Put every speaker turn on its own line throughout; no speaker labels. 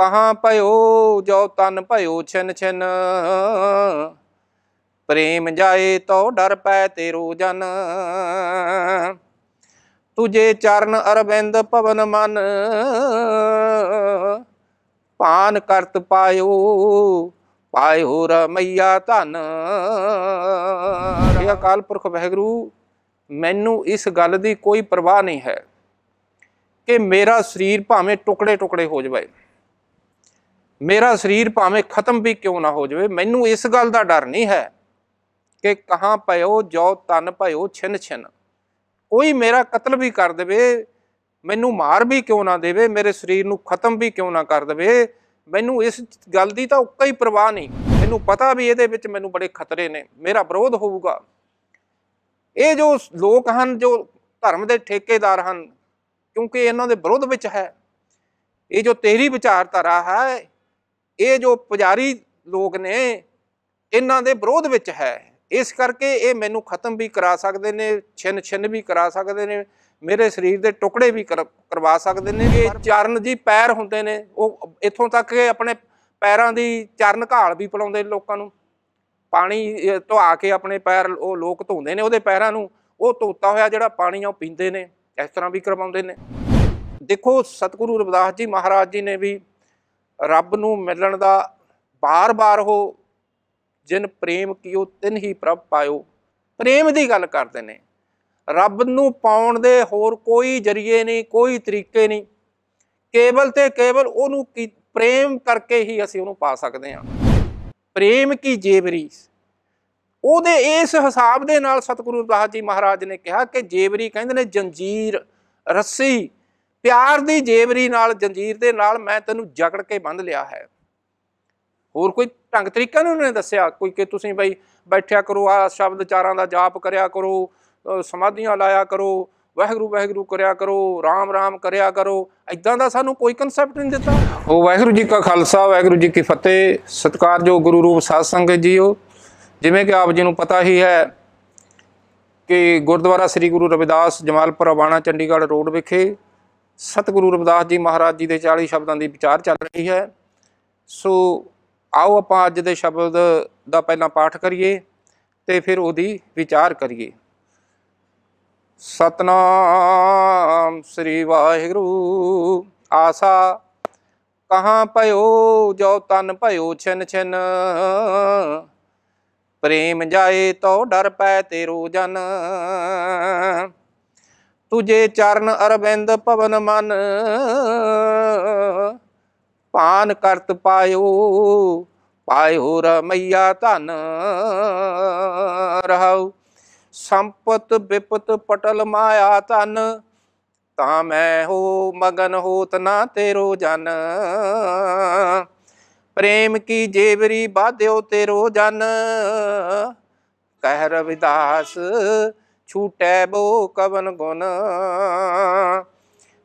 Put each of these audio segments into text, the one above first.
ਕਹਾਂ ਭਇਓ ਜੋ ਤਨ ਭਇਓ ਛਿਨ ਛਿਨ ਪ੍ਰੇਮ ਜਾਏ ਤੋ ਡਰ ਪੈ ਤੇਰੋ ਜਨ ਤੁਝੇ ਚਰਨ ਅਰਬਿੰਦ ਪਵਨ ਮਨ ਪਾਨ ਕਰਤ ਪਾਇਓ ਪਾਇਓ ਰਮਈਆ ਧਨ ਇਹ ਅਕਾਲ ਪੁਰਖ ਵਹਿਗੁਰੂ ਮੈਨੂੰ ਇਸ ਗੱਲ ਦੀ ਕੋਈ ਪਰਵਾਹ ਨਹੀਂ ਹੈ ਕਿ ਮੇਰਾ ਸਰੀਰ ਭਾਵੇਂ ਟੁਕੜੇ ਟੁਕੜੇ ਹੋ ਜਾਵੇ ਮੇਰਾ ਸਰੀਰ ਭਾਵੇਂ ਖਤਮ ਵੀ ਕਿਉਂ ਨਾ ਹੋ ਜਾਵੇ ਮੈਨੂੰ ਇਸ ਗੱਲ ਦਾ ਡਰ ਨਹੀਂ ਹੈ ਕਿ ਕਹਾਂ ਪਇਓ ਜੋ ਤਨ ਭਇਓ ਛਿਨ ਛਿਨ ਕੋਈ ਮੇਰਾ ਕਤਲ ਵੀ ਕਰ ਦੇਵੇ ਮੈਨੂੰ ਮਾਰ ਵੀ ਕਿਉਂ ਨਾ ਦੇਵੇ ਮੇਰੇ ਸਰੀਰ ਨੂੰ ਖਤਮ ਵੀ ਕਿਉਂ ਨਾ ਕਰ ਦੇਵੇ ਮੈਨੂੰ ਇਸ ਗੱਲ ਦੀ ਤਾਂ ਉੱਕਾ ਹੀ ਪਰਵਾਹ ਨਹੀਂ ਮੈਨੂੰ ਪਤਾ ਵੀ ਇਹਦੇ ਵਿੱਚ ਮੈਨੂੰ ਬੜੇ ਖਤਰੇ ਨੇ ਮੇਰਾ ਵਿਰੋਧ ਹੋਊਗਾ ਇਹ ਜੋ ਲੋਕ ਹਨ ਜੋ ਧਰਮ ਦੇ ਠੇਕੇਦਾਰ ਹਨ ਕਿਉਂਕਿ ਇਹਨਾਂ ਦੇ ਵਿਰੋਧ ਵਿੱਚ ਹੈ ਇਹ ਜੋ ਤੇਰੀ ਵਿਚਾਰਧਾਰਾ ਹੈ ਇਹ ਜੋ ਪੁਜਾਰੀ ਲੋਕ ਨੇ ਇਹਨਾਂ ਦੇ ਵਿਰੋਧ ਵਿੱਚ ਹੈ ਇਸ ਕਰਕੇ ਇਹ ਮੈਨੂੰ ਖਤਮ ਵੀ ਕਰਾ ਸਕਦੇ ਨੇ ਛਿੰਨ ਛਿੰਨ ਵੀ ਕਰਾ ਸਕਦੇ ਨੇ ਮੇਰੇ ਸਰੀਰ ਦੇ ਟੁਕੜੇ ਵੀ ਕਰਵਾ ਸਕਦੇ ਨੇ ਇਹ ਚਰਨ ਜੀ ਪੈਰ ਹੁੰਦੇ ਨੇ ਉਹ ਇੱਥੋਂ ਤੱਕ ਕਿ ਆਪਣੇ ਪੈਰਾਂ ਦੀ ਚਰਨ ਘਾਲ ਵੀ ਪਲਾਉਂਦੇ ਲੋਕਾਂ ਨੂੰ ਪਾਣੀ ਧੋਆ ਕੇ ਆਪਣੇ ਪੈਰ ਉਹ ਲੋਕ ਧੋਂਦੇ ਨੇ ਉਹਦੇ ਪੈਰਾਂ ਨੂੰ ਉਹ ਧੋਤਾ ਹੋਇਆ ਜਿਹੜਾ ਪਾਣੀ ਆ ਉਹ ਪੀਂਦੇ ਨੇ ਇਸ ਤਰ੍ਹਾਂ ਵੀ ਕਰਵਾਉਂਦੇ ਨੇ ਦੇਖੋ ਸਤਿਗੁਰੂ ਰਵਿਦਾਸ ਜੀ ਮਹਾਰਾਜ ਜੀ ਨੇ ਵੀ ਰੱਬ ਨੂੰ ਮਿਲਣ ਦਾ ਬਾਰ-ਬਾਰ ਹੋ ਜਿਨ ਪ੍ਰੇਮ ਕੀਓ ਤਿਨ ਹੀ ਪ੍ਰਭ ਪਾਇਓ ਪ੍ਰੇਮ ਦੀ ਗੱਲ ਕਰਦੇ ਨੇ ਰੱਬ ਨੂੰ ਪਾਉਣ ਦੇ ਹੋਰ ਕੋਈ ਜਰੀਏ ਨਹੀਂ ਕੋਈ ਤਰੀਕੇ ਨਹੀਂ ਕੇਵਲ ਤੇ ਕੇਵਲ ਉਹਨੂੰ ਪ੍ਰੇਮ ਕਰਕੇ ਹੀ ਅਸੀਂ ਉਹਨੂੰ ਪਾ ਸਕਦੇ ਹਾਂ ਪ੍ਰੇਮ ਕੀ ਜੇਵਰੀ ਉਹਦੇ ਇਸ ਹਿਸਾਬ ਦੇ ਨਾਲ ਸਤਿਗੁਰੂ ਦਾਸ ਜੀ ਮਹਾਰਾਜ ਨੇ ਕਿਹਾ ਕਿ ਜੇਵਰੀ ਕਹਿੰਦੇ ਨੇ ਜੰਜੀਰ ਰੱਸੀ ਪਿਆਰ ਦੀ ਜੇਵਰੀ ਨਾਲ ਜੰਜੀਰ ਦੇ ਨਾਲ ਮੈਂ ਤੈਨੂੰ ਜਕੜ ਕੇ ਬੰਨ ਲਿਆ ਹੈ ਹੋਰ ਕੋਈ ਢੰਗ ਤਰੀਕਾ ਨਹੀਂ ਉਹਨੇ ਦੱਸਿਆ ਕੋਈ ਕਿ ਤੁਸੀਂ ਬਈ ਬੈਠਿਆ ਕਰੋ ਆ ਸ਼ਬਦ ਚਾਰਾਂ ਦਾ ਜਾਪ ਕਰਿਆ ਕਰੋ ਸਮਾਧੀਆਂ ਲਾਇਆ ਕਰੋ ਵਾਹਿਗੁਰੂ ਵਾਹਿਗੁਰੂ ਕਰਿਆ ਕਰੋ ਰਾਮ ਰਾਮ ਕਰਿਆ ਕਰੋ ਐਦਾਂ ਦਾ ਸਾਨੂੰ ਕੋਈ ਕਨਸੈਪਟ ਨਹੀਂ ਦਿੱਤਾ ਉਹ ਵਾਹਿਗੁਰੂ ਜੀ ਕਾ ਖਾਲਸਾ ਵਾਹਿਗੁਰੂ ਜੀ ਕੀ ਫਤਿਹ ਸਤਿਕਾਰਯੋਗ ਗੁਰੂ ਰੂਪ ਸਾਧ ਸੰਗਤ ਜੀਓ ਜਿਵੇਂ ਕਿ ਆਪ ਜੀ ਨੂੰ ਪਤਾ ਹੀ ਹੈ ਕਿ ਗੁਰਦੁਆਰਾ ਸ੍ਰੀ ਗੁਰੂ ਰਵਿਦਾਸ ਜਮਾਲਪੁਰ ਆਵਾਣਾ ਚੰਡੀਗੜ੍ਹ ਰੋਡ ਵਿਖੇ ਸਤਿਗੁਰੂ ਰਵਿਦਾਸ ਜੀ ਮਹਾਰਾਜ ਜੀ ਦੇ 40 ਸ਼ਬਦਾਂ ਦੀ ਵਿਚਾਰ ਚੱਲ ਰਹੀ ਹੈ ਸੋ ਆਓ ਆਪਾਂ ਅੱਜ ਦੇ ਸ਼ਬਦ ਦਾ ਪਹਿਲਾਂ ਪਾਠ ਕਰੀਏ ਤੇ ਫਿਰ ਉਹਦੀ ਵਿਚਾਰ ਕਰੀਏ ਸਤਨਾਮ ਸ੍ਰੀ ਵਾਹਿਗੁਰੂ ਆਸਾ ਕਹਾਂ ਭਇਓ ਜੋ ਤਨ ਭਇਓ ਛਿਨ ਛਿਨ ਪ੍ਰੇਮ ਜਾਏ ਤੋ ਡਰ ਪੈ ਤੇਰੋ ਜਨ ਤੁਝੇ ਚਰਨ ਅਰਬਿੰਦ ਭਵਨ ਮਨ ਪਾਨ ਕਰਤ ਪਾਇਓ ਪਾਇਓ ਰਮਈਆ ਧਨ ਰਹਾਉ ਸੰਪਤ ਵਿਪਤ ਪਟਲ ਮਾਇਆ ਧਨ ਤਾਂ ਮੈਂ ਹੋ ਮਗਨ ਹੋਤ ਨਾ ਤੇਰੋ ਜਨ ਪ੍ਰੇਮ ਕੀ ਜੇਵਰੀ ਬਾਧਿਓ ਤੇਰੋ ਜਨ ਕਹਿ ਰਵਿਦਾਸ ਛੂਟੈ ਬੋ ਕਵਨ ਗੁਣ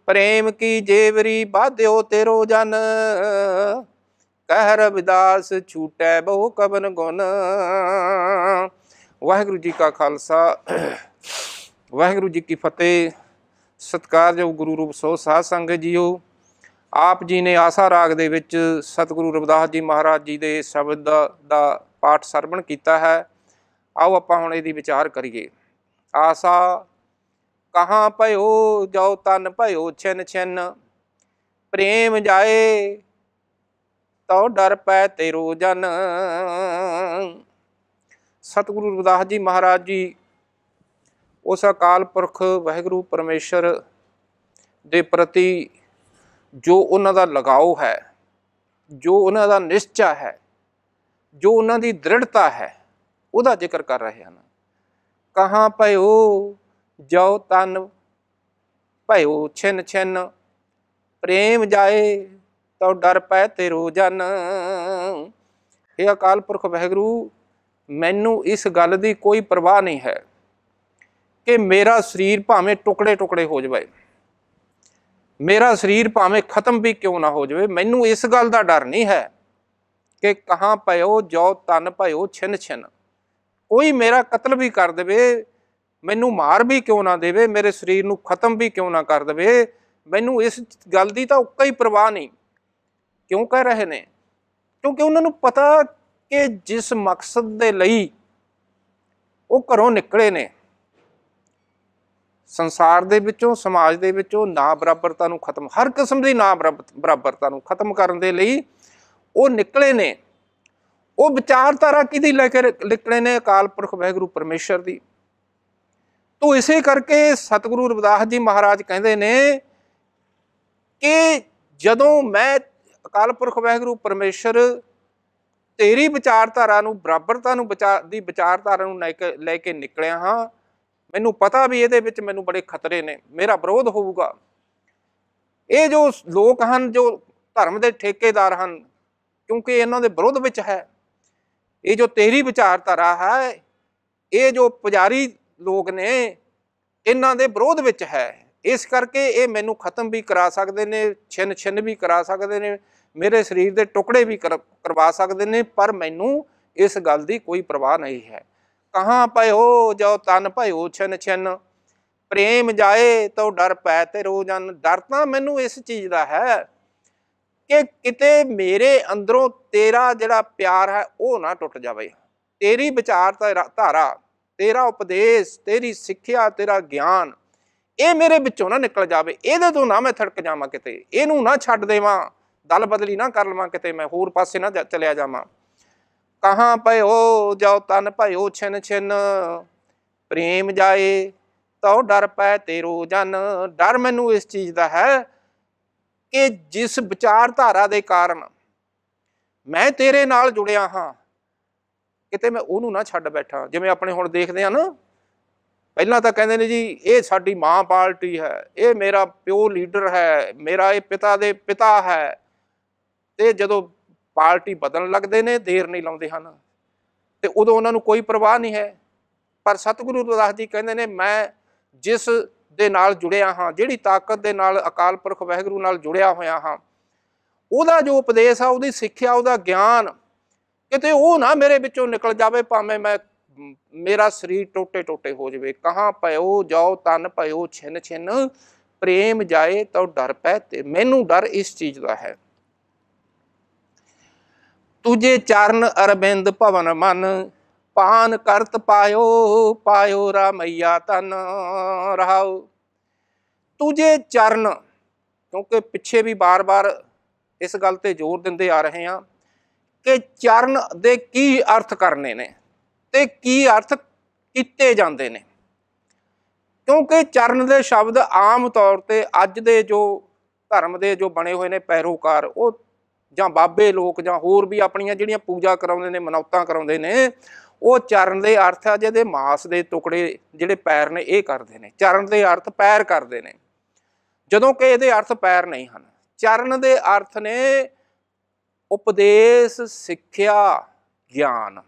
ਪ੍ਰੇਮ ਕੀ ਜੇਵਰੀ ਬਾਧਿਓ ਤੇਰੋ ਜਨ ਕਹਿ ਰਵਿਦਾਸ ਛੂਟੈ ਬੋ ਕਵਨ ਗੁਣ ਵਾਹਿਗੁਰੂ ਜੀ ਕਾ ਖਾਲਸਾ ਵਾਹਿਗੁਰੂ ਜੀ ਕੀ ਫਤਿਹ ਸਤਿਕਾਰਯੋਗ ਗੁਰੂ ਰੂਪ ਸੋ ਸਾਧ ਸੰਗਤ ਜੀਓ ਆਪ ਜੀ ਨੇ ਆਸਾ ਰਾਗ ਦੇ ਵਿੱਚ ਸਤਿਗੁਰੂ ਰਵਿਦਾਸ ਜੀ ਮਹਾਰਾਜ ਜੀ ਦੇ ਸ਼ਬਦ ਦਾ ਪਾਠ ਸਰਵਣ ਕੀਤਾ ਹੈ ਆਓ ਆਪਾਂ ਹੁਣ ਇਹਦੀ ਵਿਚਾਰ ਕਰੀਏ ਆਸਾ ਕਹਾਂ ਭਇਓ ਜੋ ਤਨ ਭਇਓ ਛਿਨ ਛਿਨ ਪ੍ਰੇਮ ਜਾਏ ਤਉ ਡਰ ਪੈ ਤੇਰੋ ਜਨ ਸਤਿਗੁਰੂ ਰਵਿਦਾਸ ਜੀ ਮਹਾਰਾਜ ਜੀ ਉਸ ਅਕਾਲ ਪੁਰਖ ਵਾਹਿਗੁਰੂ ਪਰਮੇਸ਼ਰ ਦੇ ਪ੍ਰਤੀ ਜੋ ਉਹਨਾਂ ਦਾ ਲਗਾਓ ਹੈ ਜੋ ਉਹਨਾਂ ਦਾ ਨਿਸ਼ਚਾ ਹੈ ਜੋ ਉਹਨਾਂ ਦੀ ਦ੍ਰਿੜਤਾ ਹੈ ਉਹਦਾ ਜ਼ਿਕਰ ਕਰ ਰਹੇ ਹਨ ਕਹਾਂ ਭਇਓ ਜੋ ਤਨ ਭਇਓ ਛਿਨ ਛਿਨ ਪ੍ਰੇਮ ਜਾਏ ਤਉ ਡਰ ਪੈ ਤੇ ਜਨ ਇਹ ਅਕਾਲ ਪੁਰਖ ਵਹਿਗੁਰੂ ਮੈਨੂੰ ਇਸ ਗੱਲ ਦੀ ਕੋਈ ਪਰਵਾਹ ਨਹੀਂ ਹੈ ਕਿ ਮੇਰਾ ਸਰੀਰ ਭਾਵੇਂ ਟੁਕੜੇ ਟੁਕੜੇ ਹੋ ਜਾਵੇ ਮੇਰਾ ਸਰੀਰ ਭਾਵੇਂ ਖਤਮ ਵੀ ਕਿਉਂ ਨਾ ਹੋ ਜਾਵੇ ਮੈਨੂੰ ਇਸ ਗੱਲ ਦਾ ਡਰ ਨਹੀਂ ਹੈ ਕਿ ਕਹਾਂ ਪਇਓ ਜੋ ਤਨ ਭਇਓ ਛਿਨ ਛਿਨ ਕੋਈ ਮੇਰਾ ਕਤਲ ਵੀ ਕਰ ਦੇਵੇ ਮੈਨੂੰ ਮਾਰ ਵੀ ਕਿਉਂ ਨਾ ਦੇਵੇ ਮੇਰੇ ਸਰੀਰ ਨੂੰ ਖਤਮ ਵੀ ਕਿਉਂ ਨਾ ਕਰ ਦੇਵੇ ਮੈਨੂੰ ਇਸ ਗੱਲ ਦੀ ਤਾਂ ਉੱਕਾ ਹੀ ਪਰਵਾਹ ਨਹੀਂ ਕਿਉਂ ਕਹਿ ਰਹੇ ਨੇ ਕਿਉਂਕਿ ਉਹਨਾਂ ਨੂੰ ਪਤਾ ਕਿ ਜਿਸ ਮਕਸਦ ਦੇ ਲਈ ਉਹ ਘਰੋਂ ਨਿਕਲੇ ਨੇ ਸੰਸਾਰ ਦੇ ਵਿੱਚੋਂ ਸਮਾਜ ਦੇ ਵਿੱਚੋਂ ਨਾ ਬਰਾਬਰਤਾ ਨੂੰ ਖਤਮ ਹਰ ਕਿਸਮ ਦੀ ਨਾ ਬਰਾਬਰਤਾ ਨੂੰ ਖਤਮ ਕਰਨ ਦੇ ਲਈ ਉਹ ਨਿਕਲੇ ਨੇ ਉਹ ਵਿਚਾਰਧਾਰਾ ਕਿਹਦੀ ਲੈ ਕੇ ਲਿਖਣੇ ਨੇ ਅਕਾਲ ਪੁਰਖ ਵਾਹਿਗੁਰੂ ਪਰਮੇਸ਼ਰ ਦੀ ਤੋ ਇਸੇ ਕਰਕੇ ਸਤਿਗੁਰੂ ਰਵਿਦਾਸ ਜੀ ਮਹਾਰਾਜ ਕਹਿੰਦੇ ਨੇ ਕਿ ਜਦੋਂ ਮੈਂ ਅਕਾਲ ਪੁਰਖ ਵਾਹਿਗੁਰੂ ਪਰਮੇਸ਼ਰ ਤੇਰੀ ਵਿਚਾਰਧਾਰਾ ਨੂੰ ਬਰਾਬਰਤਾ ਨੂੰ ਬਚਾ ਦੀ ਵਿਚਾਰਧਾਰਾ ਨੂੰ ਲੈ ਕੇ ਨਿਕਲਿਆ ਹਾਂ ਮੈਨੂੰ ਪਤਾ ਵੀ ਇਹਦੇ ਵਿੱਚ ਮੈਨੂੰ ਬੜੇ ਖਤਰੇ ਨੇ ਮੇਰਾ ਵਿਰੋਧ ਹੋਊਗਾ ਇਹ ਜੋ ਲੋਕ ਹਨ ਜੋ ਧਰਮ ਦੇ ਠੇਕੇਦਾਰ ਹਨ ਕਿਉਂਕਿ ਇਹਨਾਂ ਦੇ ਵਿਰੋਧ ਵਿੱਚ ਹੈ ਇਹ ਜੋ ਤੇਰੀ ਵਿਚਾਰਧਾਰਾ ਹੈ ਇਹ ਜੋ ਪੁਜਾਰੀ ਲੋਕ ਨੇ ਇਹਨਾਂ ਦੇ ਵਿਰੋਧ ਵਿੱਚ ਹੈ ਇਸ ਕਰਕੇ ਇਹ ਮੈਨੂੰ ਖਤਮ ਵੀ ਕਰਾ ਸਕਦੇ ਨੇ ਛਿੰਨ ਛਿੰਨ ਵੀ ਕਰਾ ਸਕਦੇ ਨੇ ਮੇਰੇ ਸਰੀਰ ਦੇ ਟੁਕੜੇ ਵੀ ਕਰਵਾ ਸਕਦੇ ਨੇ ਪਰ ਮੈਨੂੰ ਇਸ ਗੱਲ ਦੀ ਕੋਈ ਪਰਵਾਹ ਨਹੀਂ ਹੈ ਕਹਾਂ ਭਇਓ ਜੋ ਤਨ ਭਇਓ ਛਿੰਨ ਛਿੰਨ ਪ੍ਰੇਮ ਜਾਏ ਤੋ ਡਰ ਪੈ ਤੇ ਰੋ ਜਨ ਡਰ ਤਾਂ ਮੈਨੂੰ ਇਸ ਚੀਜ਼ ਦਾ ਹੈ ਕਿ ਕਿਤੇ ਮੇਰੇ ਅੰਦਰੋਂ ਤੇਰਾ ਜਿਹੜਾ ਪਿਆਰ ਹੈ ਉਹ ਨਾ ਟੁੱਟ ਜਾਵੇ ਤੇਰੀ ਵਿਚਾਰ ਧਾਰਾ ਤੇਰਾ ਉਪਦੇਸ਼ ਤੇਰੀ ਸਿੱਖਿਆ ਤੇਰਾ ਗਿਆਨ ਇਹ ਮੇਰੇ ਵਿੱਚੋਂ ਨਾ ਨਿਕਲ ਜਾਵੇ ਇਹਦੇ ਤੋਂ ਨਾ ਮੈਂ ਥੜਕ ਜਾਵਾਂ ਕਿਤੇ ਇਹਨੂੰ ਨਾ ਛੱਡ ਦੇਵਾਂ ਦਲ ਬਦਲੀ ਨਾ ਕਰ ਲਵਾਂ ਕਿਤੇ ਮੈਂ ਹੋਰ ਪਾਸੇ ਨਾ ਚਲਿਆ ਜਾਵਾਂ ਕਹਾਂ ਭਇਓ ਜੋ ਤਨ ਭਇਓ ਛਿਨ ਛਿਨ ਪ੍ਰੇਮ ਜਾਏ ਤਉ ਡਰ ਪੈ ਤੇਰੋ ਜਨ ਡਰ ਮੈਨੂੰ ਇਸ ਚੀਜ਼ ਦਾ ਹੈ ਕਿ ਜਿਸ ਵਿਚਾਰਧਾਰਾ ਦੇ ਕਾਰਨ ਮੈਂ ਤੇਰੇ ਨਾਲ ਜੁੜਿਆ ਹਾਂ ਕਿਤੇ ਮੈਂ ਉਹਨੂੰ ਨਾ ਛੱਡ ਬੈਠਾ ਜਿਵੇਂ ਆਪਣੇ ਹੁਣ ਦੇਖਦੇ ਆ ਨਾ ਪਹਿਲਾਂ ਤਾਂ ਕਹਿੰਦੇ ਨੇ ਜੀ ਇਹ ਸਾਡੀ ਮਾਂ ਪਾਰਟੀ ਹੈ ਇਹ ਮੇਰਾ ਪਿਓ ਲੀਡਰ ਹੈ ਮੇਰਾ ਇਹ ਪਿਤਾ ਦੇ ਪਿਤਾ ਹੈ ਤੇ ਜਦੋਂ ਪਾਰਟੀ ਬਦਲਣ ਲੱਗਦੇ ਨੇ ਦੇਰ ਨਹੀਂ ਲਾਉਂਦੇ ਹਨ ਤੇ ਉਦੋਂ ਉਹਨਾਂ ਨੂੰ ਕੋਈ ਪਰਵਾਹ ਨਹੀਂ ਹੈ ਪਰ ਸਤਿਗੁਰੂ ਰਦਾਸ ਜੀ ਕਹਿੰਦੇ ਨੇ ਮੈਂ ਜਿਸ ਦੇ ਨਾਲ ਜੁੜਿਆ ਹਾਂ ਜਿਹੜੀ ਤਾਕਤ ਦੇ ਨਾਲ ਅਕਾਲ ਪੁਰਖ ਵਾਹਿਗੁਰੂ ਨਾਲ ਜੁੜਿਆ ਹੋਇਆ ਹਾਂ ਉਹਦਾ ਜੋ ਉਪਦੇਸ਼ ਆ ਉਹਦੀ ਸਿੱਖਿਆ ਉਹਦਾ ਗਿਆਨ ਕਿਤੇ ਉਹ ਨਾ ਮੇਰੇ ਵਿੱਚੋਂ ਨਿਕਲ ਜਾਵੇ ਭਾਵੇਂ ਮੈਂ ਮੇਰਾ ਸਰੀਰ ਟੋਟੇ ਟੋਟੇ ਹੋ ਜਾਵੇ ਕਹਾਂ ਪਇਓ ਜਾਓ ਤਨ ਪਇਓ ਛਿਨ ਛਿਨ ਪ੍ਰੇਮ ਜਾਏ ਤਉ ਡਰ ਪੈ ਤੇ ਮੈਨੂੰ ਡਰ ਇਸ ਚੀਜ਼ ਦਾ ਹੈ ਤੁਝੇ ਚਰਨ ਅਰਬਿੰਦ ਭਵਨ ਮਨ ਪਾਨ ਕਰਤ ਪਾਇਓ ਪਾਇਓ ਰਾਮਈਆ ਤਨ ਰਹਾਉ ਤੁਝੇ ਚਰਨ ਕਿਉਂਕਿ ਪਿੱਛੇ ਵੀ ਬਾਰ-ਬਾਰ ਇਸ ਗੱਲ ਤੇ ਜ਼ੋਰ ਦਿੰਦੇ ਆ ਰਹੇ ਆ ਕਿ ਚਰਨ ਦੇ ਕੀ ਅਰਥ ਕਰਨੇ ਨੇ ਤੇ ਕੀ ਅਰਥ ਕੀਤੇ ਜਾਂਦੇ ਨੇ ਕਿਉਂਕਿ ਚਰਨ ਦੇ ਸ਼ਬਦ ਆਮ ਤੌਰ ਤੇ ਅੱਜ ਦੇ ਜੋ ਧਰਮ ਦੇ ਜੋ ਬਣੇ ਹੋਏ ਨੇ ਪੈਰੋਕਾਰ ਉਹ ਜਾਂ ਬਾਬੇ ਲੋਕ ਜਾਂ ਹੋਰ ਵੀ ਆਪਣੀਆਂ ਜਿਹੜੀਆਂ ਪੂਜਾ ਕਰਾਉਂਦੇ ਨੇ ਮਨੌਤਾਂ ਕਰਾਉਂਦੇ ਨੇ ਉਹ ਚਰਨ ਦੇ ਅਰਥ ਆ ਜਿਹਦੇ ਮਾਸ ਦੇ ਟੁਕੜੇ ਜਿਹੜੇ ਪੈਰ ਨੇ ਇਹ ਕਰਦੇ ਨੇ ਚਰਨ ਦੇ ਅਰਥ ਪੈਰ ਕਰਦੇ ਨੇ ਜਦੋਂ ਕਿ ਇਹਦੇ ਅਰਥ ਪੈਰ ਨਹੀਂ ਹਨ ਚਰਨ ਦੇ ਅਰਥ ਨੇ ਉਪਦੇਸ਼ ਸਿੱਖਿਆ ਗਿਆਨ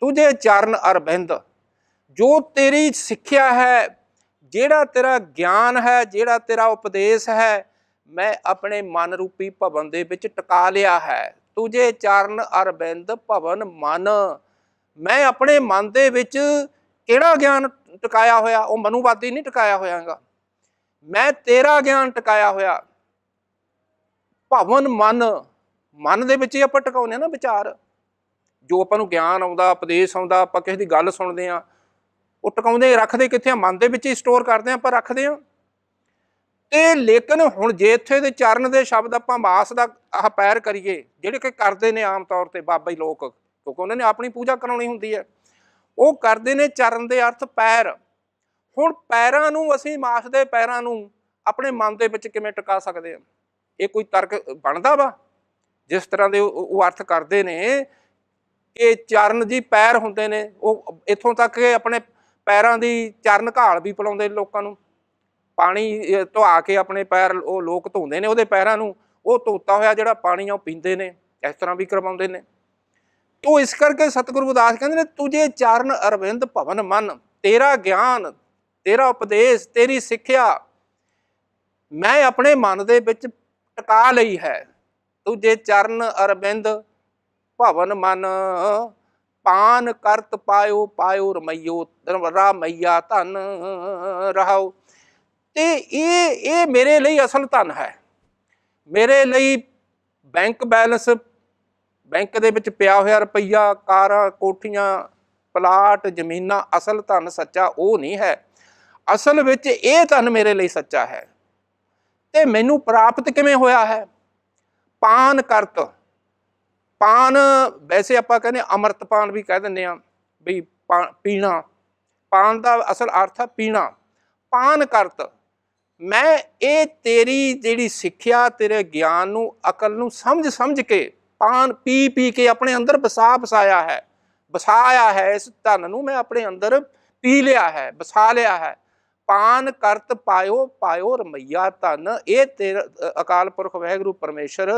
ਤੁਝੇ ਚਰਨ ਅਰਬਿੰਦ ਜੋ ਤੇਰੀ ਸਿੱਖਿਆ ਹੈ ਜਿਹੜਾ ਤੇਰਾ ਗਿਆਨ ਹੈ ਜਿਹੜਾ ਤੇਰਾ ਉਪਦੇਸ਼ ਹੈ ਮੈਂ ਆਪਣੇ ਮਨ ਰੂਪੀ ਭਵਨ ਦੇ ਵਿੱਚ ਟਿਕਾ ਲਿਆ ਹੈ ਤੁਝੇ ਚਰਨ ਅਰਬਿੰਦ ਭਵਨ ਮਨ ਮੈਂ ਆਪਣੇ ਮਨ ਦੇ ਵਿੱਚ ਕਿਹੜਾ ਗਿਆਨ ਟਿਕਾਇਆ ਹੋਇਆ ਉਹ ਮਨੁਵਾਦੀ ਨਹੀਂ ਟਿਕਾਇਆ ਹੋਇਆਗਾ ਮੈਂ ਤੇਰਾ ਗਿਆਨ ਟਿਕਾਇਆ ਹੋਇਆ ਭਵਨ ਮਨ ਮਨ ਦੇ ਵਿੱਚ ਹੀ ਆਪਾਂ ਟਿਕਾਉਂਦੇ ਆ ਨਾ ਵਿਚਾਰ ਜੋ ਆਪਾਂ ਨੂੰ ਗਿਆਨ ਆਉਂਦਾ ਉਪਦੇਸ਼ ਆਉਂਦਾ ਆਪਾਂ ਕਿਸੇ ਦੀ ਗੱਲ ਸੁਣਦੇ ਆ ਉਹ ਟਿਕਾਉਂਦੇ ਰੱਖਦੇ ਕਿੱਥੇ ਆ ਮਨ ਦੇ ਵਿੱਚ ਹੀ ਸਟੋਰ ਕਰਦੇ ਆ ਪਰ ਰੱਖਦੇ ਆ ਤੇ ਲੇਕਿਨ ਹੁਣ ਜੇ ਇੱਥੇ ਦੇ ਚਰਨ ਦੇ ਸ਼ਬਦ ਆਪਾਂ ਮਾਸ ਦਾ ਆਹ ਪੈਰ ਕਰੀਏ ਜਿਹੜੇ ਕਿ ਕਰਦੇ ਨੇ ਆਮ ਤੌਰ ਤੇ ਬਾਬਾ ਹੀ ਲੋਕ ਕਿਉਂਕਿ ਉਹਨਾਂ ਨੇ ਆਪਣੀ ਪੂਜਾ ਕਰਾਉਣੀ ਹੁੰਦੀ ਹੈ ਉਹ ਕਰਦੇ ਨੇ ਚਰਨ ਦੇ ਅਰਥ ਪੈਰ ਹੁਣ ਪੈਰਾਂ ਨੂੰ ਅਸੀਂ ਮਾਸ ਦੇ ਪੈਰਾਂ ਨੂੰ ਆਪਣੇ ਮਨ ਦੇ ਵਿੱਚ ਕਿਵੇਂ ਟਿਕਾ ਸਕਦੇ ਆ ਇਹ ਕੋਈ ਤਰਕ ਬਣਦਾ ਵਾ ਜਿਸ ਤਰ੍ਹਾਂ ਦੇ ਉਹ ਅਰਥ ਕਰਦੇ ਨੇ ਕਿ ਚਰਨ ਜੀ ਪੈਰ ਹੁੰਦੇ ਨੇ ਉਹ ਇੱਥੋਂ ਤੱਕ ਕਿ ਆਪਣੇ ਪੈਰਾਂ ਦੀ ਚਰਨ ਘਾਲ ਵੀ ਪਲਾਉਂਦੇ ਲੋਕਾਂ ਨੂੰ ਪਾਣੀ ਧਵਾ ਕੇ ਆਪਣੇ ਪੈਰ ਉਹ ਲੋਕ ਧੋਂਦੇ ਨੇ ਉਹਦੇ ਪੈਰਾਂ ਨੂੰ ਉਹ ਧੋਤਾ ਹੋਇਆ ਜਿਹੜਾ ਪਾਣੀ ਆ ਉਹ ਪੀਂਦੇ ਨੇ ਇਸ ਤਰ੍ਹਾਂ ਵੀ ਕਰਵਾਉਂਦੇ ਨੇ ਤੋ ਇਸ ਕਰਕੇ ਸਤਿਗੁਰੂ ਉਦਾਸ ਕਹਿੰਦੇ ਨੇ ਤੁਝੇ ਚਰਨ ਅਰਵਿੰਦ ਭਵਨ ਮਨ ਤੇਰਾ ਗਿਆਨ ਤੇਰਾ ਉਪਦੇਸ਼ ਤੇਰੀ ਸਿੱਖਿਆ ਮੈਂ ਆਪਣੇ ਮਨ ਦੇ ਵਿੱਚ ਟਿਕਾ ਲਈ ਹੈ ਤੁਝੇ ਚਰਨ ਅਰਵਿੰਦ ਭਵਨ ਮਨ ਪਾਨ ਕਰਤ ਪਾਇਓ ਪਾਇਓ ਰਮਈਓ ਮਈਆ ਧਨ ਰਹਾਉ ਤੇ ਇਹ ਇਹ ਮੇਰੇ ਲਈ ਅਸਲ ਧਨ ਹੈ ਮੇਰੇ ਲਈ ਬੈਂਕ ਬੈਲੈਂਸ ਬੈਂਕ ਦੇ ਵਿੱਚ ਪਿਆ ਹੋਇਆ ਰੁਪਈਆ ਕਾਰਾਂ ਕੋਠੀਆਂ ਪਲਾਟ ਜ਼ਮੀਨਾਂ ਅਸਲ ਧਨ ਸੱਚਾ ਉਹ ਨਹੀਂ ਹੈ ਅਸਲ ਵਿੱਚ ਇਹ ਧਨ ਮੇਰੇ ਲਈ ਸੱਚਾ ਹੈ ਤੇ ਮੈਨੂੰ ਪ੍ਰਾਪਤ ਕਿਵੇਂ ਹੋਇਆ ਹੈ ਪਾਨ ਕਰਤ ਪਾਨ ਵੈਸੇ ਆਪਾਂ ਕਹਿੰਦੇ ਅਮਰਤ ਪਾਨ ਵੀ ਕਹਿ ਦਿੰਦੇ ਆ ਵੀ ਪੀਣਾ ਪਾਨ ਦਾ ਅਸਲ ਅਰਥ ਹੈ ਪੀਣਾ ਪਾਨ ਕਰਤ ਮੈਂ ਇਹ ਤੇਰੀ ਜਿਹੜੀ ਸਿੱਖਿਆ ਤੇਰੇ ਗਿਆਨ ਨੂੰ ਅਕਲ ਨੂੰ ਸਮਝ ਸਮਝ ਕੇ ਪਾਨ ਪੀ ਪੀ ਕੇ ਆਪਣੇ ਅੰਦਰ ਬਸਾ ਬਸਾਇਆ ਹੈ ਬਸਾਇਆ ਹੈ ਇਸ ਧਨ ਨੂੰ ਮੈਂ ਆਪਣੇ ਅੰਦਰ ਪੀ ਲਿਆ ਹੈ ਬਸਾ ਲਿਆ ਹੈ ਪਾਨ ਕਰਤ ਪਾਇਓ ਪਾਇਓ ਰਮਈਆ ਧਨ ਇਹ ਤੇਰਾ ਅਕਾਲ ਪੁਰਖ ਵਾਹਿਗੁਰੂ ਪਰਮੇਸ਼ਰ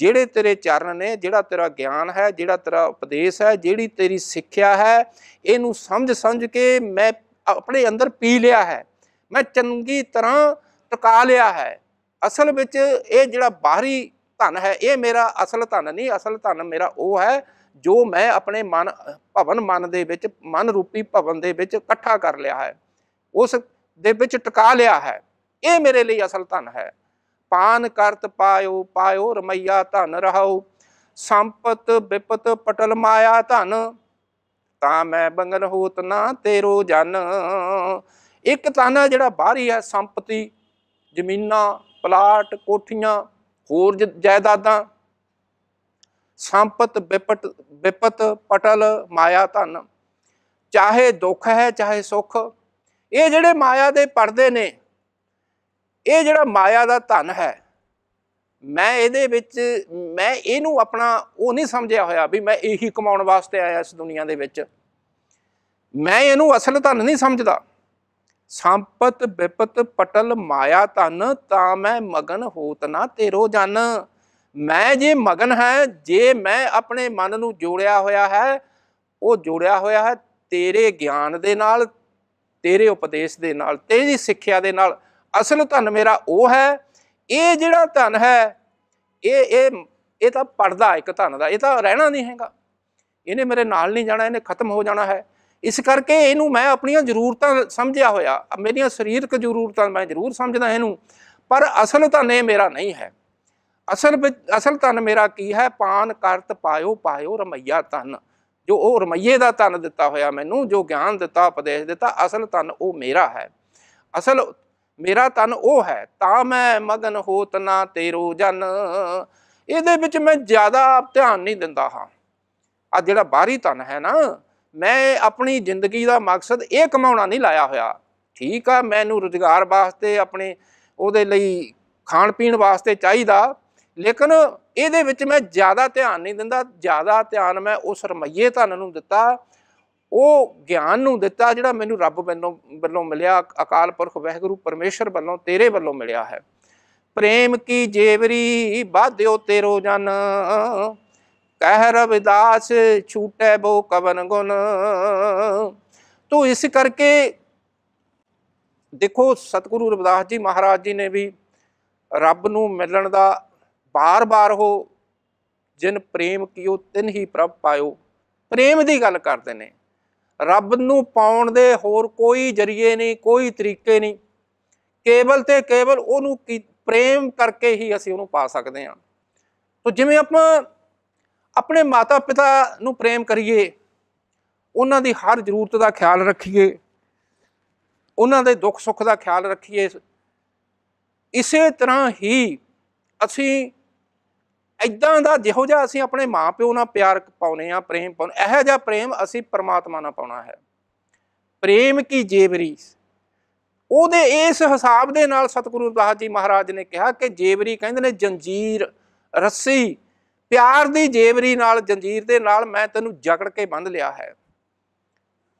ਜਿਹੜੇ ਤੇਰੇ ਚਰਨ ਨੇ ਜਿਹੜਾ ਤੇਰਾ ਗਿਆਨ ਹੈ ਜਿਹੜਾ ਤੇਰਾ ਉਪਦੇਸ਼ ਹੈ ਜਿਹੜੀ ਤੇਰੀ ਸਿੱਖਿਆ ਹੈ ਇਹਨੂੰ ਸਮਝ ਸਮਝ ਕੇ ਮੈਂ ਆਪਣੇ ਅੰਦਰ ਪੀ ਲਿਆ ਹੈ ਮੈਂ ਚੰਗੀ ਤਰ੍ਹਾਂ ਟਿਕਾ ਲਿਆ ਹੈ ਅਸਲ ਵਿੱਚ ਇਹ ਜਿਹੜਾ ਬਾਹਰੀ ਧਨ ਹੈ ਇਹ ਮੇਰਾ ਅਸਲ ਧਨ ਨਹੀਂ ਅਸਲ ਧਨ ਮੇਰਾ ਉਹ ਹੈ ਜੋ ਮੈਂ ਆਪਣੇ ਮਨ ਭਵਨ ਮਨ ਦੇ ਵਿੱਚ ਮਨ ਰੂਪੀ ਭਵਨ ਦੇ ਵਿੱਚ ਇਕੱਠਾ ਕਰ ਲਿਆ ਹੈ ਉਸ ਦੇ ਵਿੱਚ ਟਿਕਾ ਲਿਆ ਹੈ ਇਹ ਮੇਰੇ ਲਈ ਅਸਲ ਧਨ ਹੈ ਪਾਨ ਕਰਤ ਪਾਇਓ ਪਾਇਓ ਰਮਈਆ ਧਨ ਰਹਾਓ ਸੰਪਤ ਵਿਪਤ ਪਟਲ ਮਾਇਆ ਧਨ ਤਾਂ ਮੈਂ ਬੰਗਨ ਹੋਤ ਨਾ ਤੇਰੋ ਜਨ ਇੱਕ ਤਨ ਜਿਹੜਾ ਬਾਹਰੀ ਹੈ ਸੰਪਤੀ ਜ਼ਮੀਨਾਂ ਪਲਾਟ ਕੋਠੀਆਂ ਹੋਰ ਜਾਇਦਾਦਾਂ ਸੰਪਤ ਵਿਪਤ ਵਿਪਤ ਪਟਲ ਮਾਇਆ ਧਨ ਚਾਹੇ ਦੁੱਖ ਹੈ ਚਾਹੇ ਸੁੱਖ ਇਹ ਜਿਹੜੇ ਮਾਇਆ ਦੇ ਪਰਦੇ ਨੇ ਇਹ ਜਿਹੜਾ ਮਾਇਆ ਦਾ ਧਨ ਹੈ ਮੈਂ ਇਹਦੇ ਵਿੱਚ ਮੈਂ ਇਹਨੂੰ ਆਪਣਾ ਉਹ ਨਹੀਂ ਸਮਝਿਆ ਹੋਇਆ ਵੀ ਮੈਂ ਇਹੀ ਕਮਾਉਣ ਵਾਸਤੇ ਆਇਆ ਇਸ ਦੁਨੀਆ ਦੇ ਵਿੱਚ ਮੈਂ ਇਹਨੂੰ ਅਸਲ ਧਨ ਨਹੀਂ ਸਮਝਦਾ ਸੰਪਤ ਵਿਪਤ ਪਟਲ ਮਾਇਆ ਤਨ ਤਾਂ ਮੈਂ ਮਗਨ ਹੋਤ ਨਾ ਤੇਰੋ ਜਨ ਮੈਂ ਜੇ ਮਗਨ ਹੈ ਜੇ ਮੈਂ ਆਪਣੇ ਮਨ ਨੂੰ ਜੋੜਿਆ ਹੋਇਆ ਹੈ ਉਹ ਜੋੜਿਆ ਹੋਇਆ ਹੈ ਤੇਰੇ ਗਿਆਨ ਦੇ ਨਾਲ ਤੇਰੇ ਉਪਦੇਸ਼ ਦੇ ਨਾਲ ਤੇਰੀ ਸਿੱਖਿਆ ਦੇ ਨਾਲ ਅਸਲ ਧਨ ਮੇਰਾ ਉਹ ਹੈ ਇਹ ਜਿਹੜਾ ਧਨ ਹੈ ਇਹ ਇਹ ਇਹ ਤਾਂ ਪੜਦਾ ਇੱਕ ਧਨ ਦਾ ਇਹ ਤਾਂ ਰਹਿਣਾ ਨਹੀਂ ਹੈਗਾ ਇਹਨੇ ਮੇਰੇ ਨਾਲ ਨਹੀਂ ਜਾਣਾ ਇਹਨੇ ਖਤਮ ਹੋ ਜਾਣਾ ਹੈ ਇਸ ਕਰਕੇ ਇਹਨੂੰ ਮੈਂ ਆਪਣੀਆਂ ਜ਼ਰੂਰਤਾਂ ਸਮਝਿਆ ਹੋਇਆ ਮੇਰੀਆਂ ਸਰੀਰਕ ਜ਼ਰੂਰਤਾਂ ਮੈਂ ਜ਼ਰੂਰ ਸਮਝਦਾ ਇਹਨੂੰ ਪਰ ਅਸਲ ਤਾਂ ਇਹ ਮੇਰਾ ਨਹੀਂ ਹੈ ਅਸਲ ਅਸਲ ਤਾਂ ਮੇਰਾ ਕੀ ਹੈ ਪਾਨ ਕਰਤ ਪਾਇਓ ਪਾਇਓ ਰਮਈਆ ਤਨ ਜੋ ਉਹ ਰਮਈਏ ਦਾ ਤਨ ਦਿੱਤਾ ਹੋਇਆ ਮੈਨੂੰ ਜੋ ਗਿਆਨ ਦਿੱਤਾ ਉਪਦੇਸ਼ ਦਿੱਤਾ ਅਸਲ ਤਨ ਉਹ ਮੇਰਾ ਹੈ ਅਸਲ ਮੇਰਾ ਤਨ ਉਹ ਹੈ ਤਾਂ ਮੈਂ ਮਗਨ ਹੋਤ ਨਾ ਤੇਰੋ ਜਨ ਇਹਦੇ ਵਿੱਚ ਮੈਂ ਜ਼ਿਆਦਾ ਧਿਆਨ ਨਹੀਂ ਦਿੰਦਾ ਹਾਂ ਆ ਜਿਹੜਾ ਬਾਹਰੀ ਤਨ ਹੈ ਨਾ ਮੈਂ ਆਪਣੀ ਜ਼ਿੰਦਗੀ ਦਾ ਮਕਸਦ ਇਹ ਕਮਾਉਣਾ ਨਹੀਂ ਲਾਇਆ ਹੋਇਆ ਠੀਕ ਆ ਮੈਨੂੰ ਰੁਜ਼ਗਾਰ ਵਾਸਤੇ ਆਪਣੇ ਉਹਦੇ ਲਈ ਖਾਣ ਪੀਣ ਵਾਸਤੇ ਚਾਹੀਦਾ ਲੇਕਿਨ ਇਹਦੇ ਵਿੱਚ ਮੈਂ ਜ਼ਿਆਦਾ ਧਿਆਨ ਨਹੀਂ ਦਿੰਦਾ ਜ਼ਿਆਦਾ ਧਿਆਨ ਮੈਂ ਉਸ ਰਮਈਏ ਧਨ ਨੂੰ ਦਿੱਤਾ ਉਹ ਗਿਆਨ ਨੂੰ ਦਿੱਤਾ ਜਿਹੜਾ ਮੈਨੂੰ ਰੱਬ ਵੱਲੋਂ ਵੱਲੋਂ ਮਿਲਿਆ ਅਕਾਲ ਪੁਰਖ ਵਹਿਗੁਰੂ ਪਰਮੇਸ਼ਰ ਵੱਲੋਂ ਤੇਰੇ ਵੱਲੋਂ ਮਿਲਿਆ ਹੈ ਪ੍ਰੇਮ ਕੀ ਜੇਵਰੀ ਬਾਧਿਓ ਤੇਰੋ ਜਨ ਕਹਿ ਰਵਿਦਾਸ ਛੂਟੈ ਬੋ ਕਵਨ ਗੁਣ ਤੋ ਇਸ ਕਰਕੇ ਦੇਖੋ ਸਤਿਗੁਰੂ ਰਵਿਦਾਸ ਜੀ ਮਹਾਰਾਜ ਜੀ ਨੇ ਵੀ ਰੱਬ ਨੂੰ ਮਿਲਣ ਦਾ ਬਾਰ-ਬਾਰ ਹੋ ਜਿਨ ਪ੍ਰੇਮ ਕੀਓ ਤਿਨ ਹੀ ਪ੍ਰਭ ਪਾਇਓ ਪ੍ਰੇਮ ਦੀ ਗੱਲ ਕਰਦੇ ਨੇ ਰੱਬ ਨੂੰ ਪਾਉਣ ਦੇ ਹੋਰ ਕੋਈ ਜਰੀਏ ਨਹੀਂ ਕੋਈ ਤਰੀਕੇ ਨਹੀਂ ਕੇਵਲ ਤੇ ਕੇਵਲ ਉਹਨੂੰ ਪ੍ਰੇਮ ਕਰਕੇ ਹੀ ਅਸੀਂ ਉਹਨੂੰ ਪਾ ਸਕਦੇ ਹਾਂ ਤੋ ਜਿਵੇਂ ਆਪਾਂ ਆਪਣੇ ਮਾਤਾ ਪਿਤਾ ਨੂੰ ਪ੍ਰੇਮ ਕਰੀਏ ਉਹਨਾਂ ਦੀ ਹਰ ਜ਼ਰੂਰਤ ਦਾ ਖਿਆਲ ਰੱਖੀਏ ਉਹਨਾਂ ਦੇ ਦੁੱਖ ਸੁੱਖ ਦਾ ਖਿਆਲ ਰੱਖੀਏ ਇਸੇ ਤਰ੍ਹਾਂ ਹੀ ਅਸੀਂ ਇਦਾਂ ਦਾ ਜਿਹੋ ਜਿਹਾ ਅਸੀਂ ਆਪਣੇ ਮਾਪਿਓ ਨਾਲ ਪਿਆਰ ਪਾਉਨੇ ਆ ਪ੍ਰੇਮ ਪਾਉਨੇ ਇਹੋ ਜਿਹਾ ਪ੍ਰੇਮ ਅਸੀਂ ਪਰਮਾਤਮਾ ਨਾਲ ਪਾਉਣਾ ਹੈ ਪ੍ਰੇਮ ਕੀ ਜੇਵਰੀ ਉਹਦੇ ਇਸ ਹਿਸਾਬ ਦੇ ਨਾਲ ਸਤਿਗੁਰੂ ਅਰਦਾਸ ਜੀ ਮਹਾਰਾਜ ਨੇ ਕਿਹਾ ਕਿ ਜੇਵਰੀ ਕਹਿੰਦੇ ਨੇ ਜੰਜੀਰ ਰੱਸੀ ਪਿਆਰ ਦੀ ਜੇਵਰੀ ਨਾਲ ਜੰਜੀਰ ਦੇ ਨਾਲ ਮੈਂ ਤੈਨੂੰ ਜਕੜ ਕੇ ਬੰਨ ਲਿਆ ਹੈ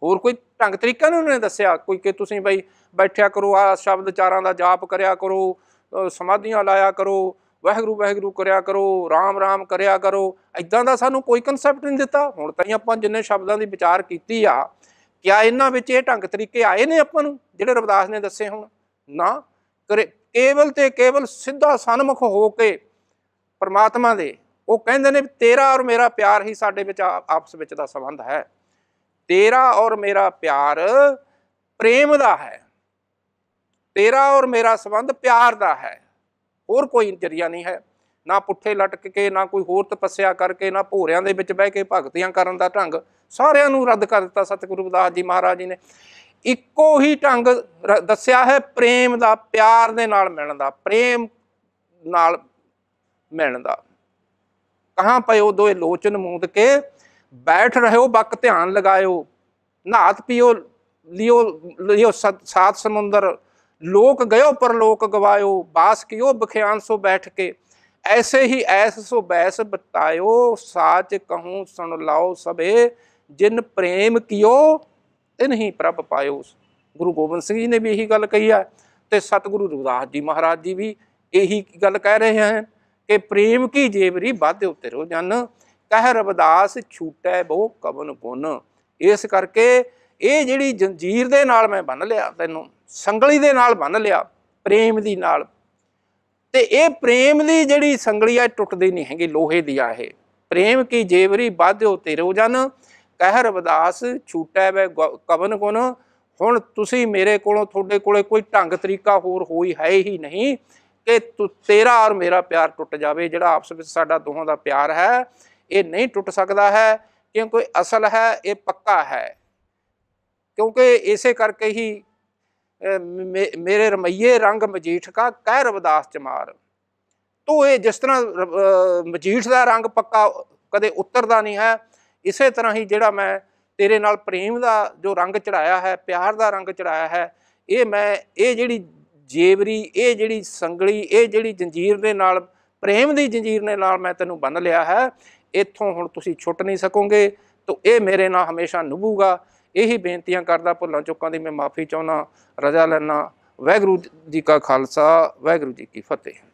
ਹੋਰ ਕੋਈ ਢੰਗ ਤਰੀਕਾ ਨਹੀਂ ਉਹਨੇ ਦੱਸਿਆ ਕੋਈ ਕਿ ਤੁਸੀਂ ਬਈ ਬੈਠਿਆ ਕਰੋ ਆ ਸ਼ਬਦ ਚਾਰਾਂ ਦਾ ਜਾਪ ਕਰਿਆ ਕਰੋ ਸਮਾਧੀਆਂ ਲਾਇਆ ਕਰੋ ਵਾਹਿਗੁਰੂ ਵਾਹਿਗੁਰੂ ਕਰਿਆ ਕਰੋ ਰਾਮ ਰਾਮ ਕਰਿਆ ਕਰੋ ਐਦਾਂ ਦਾ ਸਾਨੂੰ ਕੋਈ ਕਨਸੈਪਟ ਨਹੀਂ ਦਿੱਤਾ ਹੁਣ ਤਾਂ ਆਪਾਂ ਜਿੰਨੇ ਸ਼ਬਦਾਂ ਦੀ ਵਿਚਾਰ ਕੀਤੀ ਆ ਕਿਆ ਇਹਨਾਂ ਵਿੱਚ ਇਹ ਢੰਗ ਤਰੀਕੇ ਆਏ ਨੇ ਆਪਾਂ ਨੂੰ ਜਿਹੜੇ ਰਵਿਦਾਸ ਨੇ ਦੱਸੇ ਹੁਣ ਨਾ ਕੇਵਲ ਤੇ ਕੇਵਲ ਸਿੱਧਾ ਸਨਮੁਖ ਹੋ ਕੇ ਪਰਮਾਤਮਾ ਦੇ ਉਹ ਕਹਿੰਦੇ ਨੇ ਤੇਰਾ ਔਰ ਮੇਰਾ ਪਿਆਰ ਹੀ ਸਾਡੇ ਵਿੱਚ ਆਪਸ ਵਿੱਚ ਦਾ ਸੰਬੰਧ ਹੈ ਤੇਰਾ ਔਰ ਮੇਰਾ ਪਿਆਰ ਪ੍ਰੇਮ ਦਾ ਹੈ ਤੇਰਾ ਔਰ ਮੇਰਾ ਸੰਬੰਧ ਪਿਆਰ ਦਾ ਹੈ ਹੋਰ ਕੋਈ ਜਰੀਆ ਨਹੀਂ ਹੈ ਨਾ ਪੁੱਠੇ ਲਟਕ ਕੇ ਨਾ ਕੋਈ ਹੋਰ ਤਪੱਸਿਆ ਕਰਕੇ ਨਾ ਭੋਰਿਆਂ ਦੇ ਵਿੱਚ ਬਹਿ ਕੇ ਭਗਤੀਆਂ ਕਰਨ ਦਾ ਢੰਗ ਸਾਰਿਆਂ ਨੂੰ ਰੱਦ ਕਰ ਦਿੱਤਾ ਸਤਿਗੁਰੂ ਬਦਾਸ ਜੀ ਮਹਾਰਾਜ ਜੀ ਨੇ ਇੱਕੋ ਹੀ ਢੰਗ ਦੱਸਿਆ ਹੈ ਪ੍ਰੇਮ ਦਾ ਪਿਆਰ ਦੇ ਨਾਲ ਮਿਲਣ ਦਾ ਪ੍ਰੇਮ ਨਾਲ ਮਿਲਣ ਦਾ कहाँ पयो दोए लोचन मूंद के बैठ रहो बक ध्यान लगायो नात पियो लियो लियो सात समुंदर लोक गयो पर लोक गवायो बास कियो बख्यान सो बैठ के ऐसे ही ऐस सो बैस बतायो साच कहूँ सुन लाओ सभे जिन प्रेम कियो तिन्हीं प्रभ पायो गुरु गोबिंद सिंह जी ने भी यही गल कही है तो सतगुरु रविदास जी महाराज जी भी यही गल कह रहे हैं ਕਿ ਪ੍ਰੇਮ ਕੀ ਜੇਵਰੀ ਵੱਧ ਉੱਤੇ ਰੋ ਜਨ ਕਹਿ ਰਬਦਾਸ ਛੂਟੈ ਬਹੁ ਕਵਨ ਪੁਨ ਇਸ ਕਰਕੇ ਇਹ ਜਿਹੜੀ ਜੰਜੀਰ ਦੇ ਨਾਲ ਮੈਂ ਬੰਨ ਲਿਆ ਤੈਨੂੰ ਸੰਗਲੀ ਦੇ ਨਾਲ ਬੰਨ ਲਿਆ ਪ੍ਰੇਮ ਦੀ ਨਾਲ ਤੇ ਇਹ ਪ੍ਰੇਮ ਦੀ ਜਿਹੜੀ ਸੰਗਲੀ ਆ ਟੁੱਟਦੀ ਨਹੀਂ ਹੈਗੀ ਲੋਹੇ ਦੀ ਆ ਇਹ ਪ੍ਰੇਮ ਕੀ ਜੇਵਰੀ ਬਾਧਿਓ ਰੋ ਜਨ ਕਹਿ ਰਬਦਾਸ ਛੂਟੈ ਬੈ ਕਵਨ ਕੋਨ ਹੁਣ ਤੁਸੀਂ ਮੇਰੇ ਕੋਲੋਂ ਤੁਹਾਡੇ ਕੋਲੇ ਕੋਈ ਢੰਗ ਤਰੀਕਾ ਹੋਰ ਹੋਈ ਹੈ ਹੀ ਨਹੀਂ ਕਿ ਤੇਰਾ ਔਰ ਮੇਰਾ ਪਿਆਰ ਟੁੱਟ ਜਾਵੇ ਜਿਹੜਾ ਆਪਸ ਵਿੱਚ ਸਾਡਾ ਦੋਹਾਂ ਦਾ ਪਿਆਰ ਹੈ ਇਹ ਨਹੀਂ ਟੁੱਟ ਸਕਦਾ ਹੈ ਕਿਉਂਕਿ ਅਸਲ ਹੈ ਇਹ ਪੱਕਾ ਹੈ ਕਿਉਂਕਿ ਇਸੇ ਕਰਕੇ ਹੀ ਮੇਰੇ ਰਮਈਏ ਰੰਗ ਮਜੀਠ ਕਾ ਕਹਿ ਰਵਦਾਸ ਚਮਾਰ ਤੋ ਇਹ ਜਿਸ ਤਰ੍ਹਾਂ ਮਜੀਠ ਦਾ ਰੰਗ ਪੱਕਾ ਕਦੇ ਉਤਰਦਾ ਨਹੀਂ ਹੈ ਇਸੇ ਤਰ੍ਹਾਂ ਹੀ ਜਿਹੜਾ ਮੈਂ ਤੇਰੇ ਨਾਲ ਪ੍ਰੇਮ ਦਾ ਜੋ ਰੰਗ ਚੜਾਇਆ ਹੈ ਪਿਆਰ ਦਾ ਰੰਗ ਚੜਾਇਆ ਹੈ ਇਹ ਮੈਂ ਇਹ ਜਿਹੜੀ ਜੇਵਰੀ ਇਹ ਜਿਹੜੀ ਸੰਗਲੀ ਇਹ ਜਿਹੜੀ ਜੰਜੀਰ ਦੇ ਨਾਲ ਪ੍ਰੇਮ ਦੀ ਜੰਜੀਰ ਦੇ ਨਾਲ ਮੈਂ ਤੈਨੂੰ ਬੰਨ ਲਿਆ ਹੈ ਇੱਥੋਂ ਹੁਣ ਤੁਸੀਂ ਛੁੱਟ ਨਹੀਂ ਸਕੋਗੇ ਤਾਂ ਇਹ ਮੇਰੇ ਨਾਲ ਹਮੇਸ਼ਾ ਨਿਭੂਗਾ ਇਹੀ ਬੇਨਤੀਆਂ ਕਰਦਾ ਭੁੱਲਾਂ ਚੁੱਕਾਂ ਦੀ ਮੈਂ ਮਾਫੀ ਚਾਹੁੰਨਾ ਰਜਾ ਲੈਣਾ ਵੈਗਰੂ ਜੀ ਕਾ ਖਾਲਸਾ ਵੈਗਰੂ ਜੀ ਕੀ ਫਤਿਹ